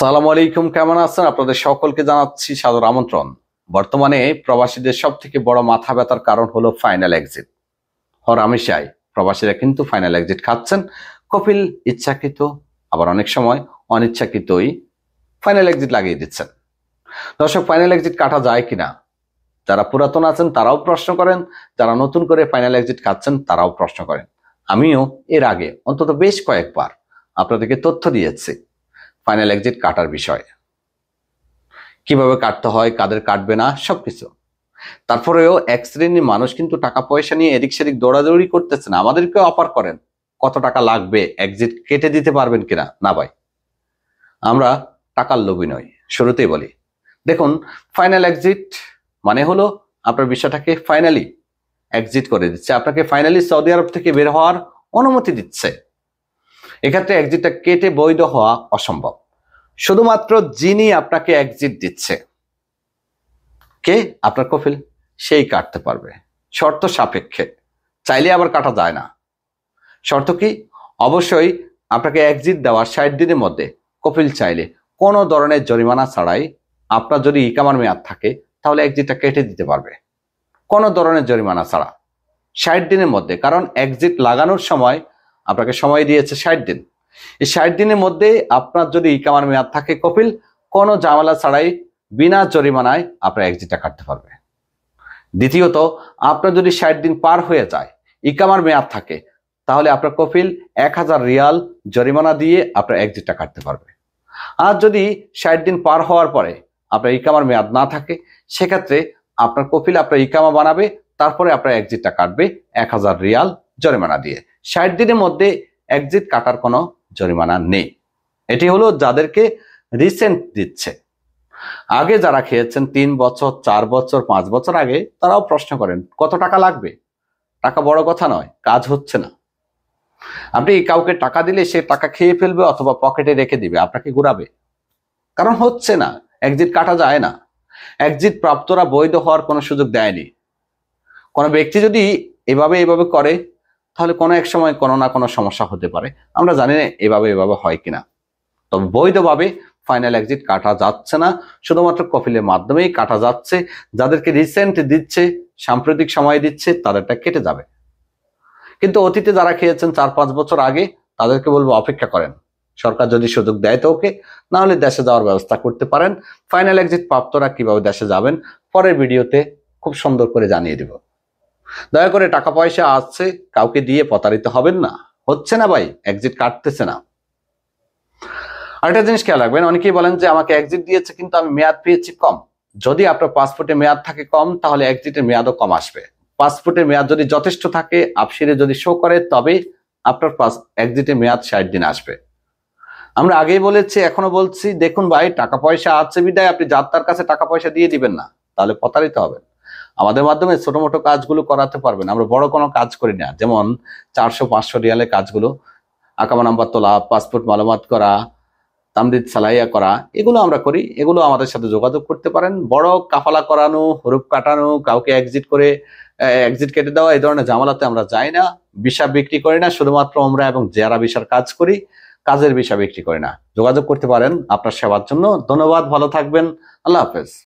সালাম আলাইকুম কেমন আছেন আপনাদের সকলকে জানাচ্ছি সাদর আমন্ত্রণ বর্তমানে প্রবাসীদের সব থেকে বড় মাথা ব্যথার কারণ হলো ফাইনাল এক্সিট হরামিশায় প্রবাসীরা কিন্তু ফাইনাল এক্সিট খাচ্ছেন কপিল ইচ্ছাকৃত আবার অনেক সময় অনিচ্ছাকৃতই ফাইনাল এক্সিট লাগিয়ে দিচ্ছেন দর্শক ফাইনাল এক্সিট কাটা যায় কিনা যারা পুরাতন আছেন তারাও প্রশ্ন করেন যারা নতুন করে ফাইনাল এক্সিট খাচ্ছেন তারাও প্রশ্ন করেন আমিও এর আগে অন্তত বেশ কয়েকবার আপনাদেরকে তথ্য দিয়েছি ফাইনাল এক্সিট কাটার বিষয় কিভাবে কাটতে হয় কাদের কাটবে না সবকিছু তারপরেও এক শ্রেণীর মানুষ কিন্তু টাকা পয়সা নিয়ে এদিক সেদিক দৌড়াদৌড়ি করতেছে না আমাদেরকেও অপার করেন কত টাকা লাগবে এক্সিট কেটে দিতে পারবেন কিনা না ভাই আমরা টাকার লোভী নই শুরুতেই বলি দেখুন ফাইনাল এক্সিট মানে হলো আপনার বিষয়টাকে ফাইনালি এক্সিট করে দিচ্ছে আপনাকে ফাইনালি সৌদি আরব থেকে বের হওয়ার অনুমতি দিচ্ছে এক্ষেত্রে এক্সিটটা কেটে বৈধ হওয়া অসম্ভব শুধুমাত্র যিনি আপনাকে এক্সিট দিচ্ছে কে আপনার কফিল সেই কাটতে পারবে শর্ত সাপেক্ষে চাইলে আবার কাটা যায় না শর্ত কি অবশ্যই আপনাকে এক্সিট দেওয়ার ষাট দিনের মধ্যে কফিল চাইলে কোনো ধরনের জরিমানা ছাড়াই আপনার যদি ইকামার মেয়াদ থাকে তাহলে এক্সিটটা কেটে দিতে পারবে কোনো ধরনের জরিমানা ছাড়া ষাট দিনের মধ্যে কারণ এক্সিট লাগানোর সময় আপনাকে সময় দিয়েছে ষাট দিন এই ষাট দিনের মধ্যে আপনার যদি ইকামার মেয়াদ থাকে কপিল কোনো জামালা ছাড়াই বিনা জরিমানায় আপনার এক্সিটটা কাটতে পারবে দ্বিতীয়ত আপনার যদি ষাট দিন পার হয়ে যায় ইকামার মেয়াদ থাকে তাহলে আপনার কপিল এক হাজার রিয়াল জরিমানা দিয়ে আপনার এক্সিটটা কাটতে পারবে আর যদি ষাট দিন পার হওয়ার পরে আপনার ইকামার মেয়াদ না থাকে সেক্ষেত্রে আপনার কপিল আপনার ইকামা বানাবে তারপরে আপনার এক্সিটটা কাটবে এক হাজার রিয়াল জরিমানা দিয়ে ষাট দিনের মধ্যে এক্সিট কাটার কোনো জরিমানা নেই এটি হলো যাদেরকে রিসেন্ট দিচ্ছে আগে যারা খেয়েছেন তিন বছর চার বছর পাঁচ বছর আগে তারাও প্রশ্ন করেন কত টাকা লাগবে টাকা বড় কথা নয় কাজ হচ্ছে না আপনি কাউকে টাকা দিলে সে টাকা খেয়ে ফেলবে অথবা পকেটে রেখে দিবে আপনাকে ঘুরাবে কারণ হচ্ছে না একজিট কাটা যায় না একজিট প্রাপ্তরা বৈধ হওয়ার কোনো সুযোগ দেয়নি কোনো ব্যক্তি যদি এভাবে এভাবে করে তাহলে কোনো এক সময় কোনো না কোনো সমস্যা হতে পারে আমরা জানি না এভাবে এভাবে হয় কিনা তবে বৈধভাবে ফাইনাল এক্সিট কাটা যাচ্ছে না শুধুমাত্র কফিলের মাধ্যমেই কাটা যাচ্ছে যাদেরকে রিসেন্ট দিচ্ছে সাম্প্রতিক সময় দিচ্ছে তাদেরটা কেটে যাবে কিন্তু অতীতে যারা খেয়েছেন চার পাঁচ বছর আগে তাদেরকে বলবো অপেক্ষা করেন সরকার যদি সুযোগ দেয় তো ওকে নাহলে দেশে যাওয়ার ব্যবস্থা করতে পারেন ফাইনাল এক্সিট প্রাপ্তরা কিভাবে দেশে যাবেন পরের ভিডিওতে খুব সুন্দর করে জানিয়ে দেবো দয়া করে টাকা পয়সা আসছে কাউকে দিয়ে প্রতারিত হবেন না হচ্ছে না ভাই এক্সিট কাটতেছে না আরেকটা জিনিস খেয়াল রাখবেন অনেকেই বলেন যে আমাকে এক্সিট দিয়েছে কিন্তু আমি মেয়াদ পেয়েছি কম যদি আপনার পাসপোর্টে মেয়াদ থাকে কম তাহলে এক্সিটের মেয়াদও কম আসবে পাসপোর্টের মেয়াদ যদি যথেষ্ট থাকে আপসিরে যদি শো করে তবে আপনার পাস এক্সিটের মেয়াদ ষাট দিন আসবে আমরা আগেই বলেছি এখনো বলছি দেখুন ভাই টাকা পয়সা আছে বিদায় আপনি যাত্রার কাছে টাকা পয়সা দিয়ে দিবেন না তাহলে প্রতারিত হবেন আমাদের মাধ্যমে ছোটোমোটো কাজগুলো করাতে পারবেন আমরা বড় কোনো কাজ করি না যেমন চারশো পাঁচশো রিয়ালের কাজগুলো আকামা নাম্বার তোলা পাসপোর্ট মালামাত করা তামদিদ সালাইয়া করা এগুলো আমরা করি এগুলো আমাদের সাথে যোগাযোগ করতে পারেন বড় কাফালা করানো হরুপ কাটানো কাউকে এক্সিট করে এক্সিট কেটে দেওয়া এই ধরনের জামালাতে আমরা যাই না বিষা বিক্রি করি না শুধুমাত্র আমরা এবং যারা বিষার কাজ করি কাজের বিষা বিক্রি করি না যোগাযোগ করতে পারেন আপনার সেবার জন্য ধন্যবাদ ভালো থাকবেন আল্লাহ হাফেজ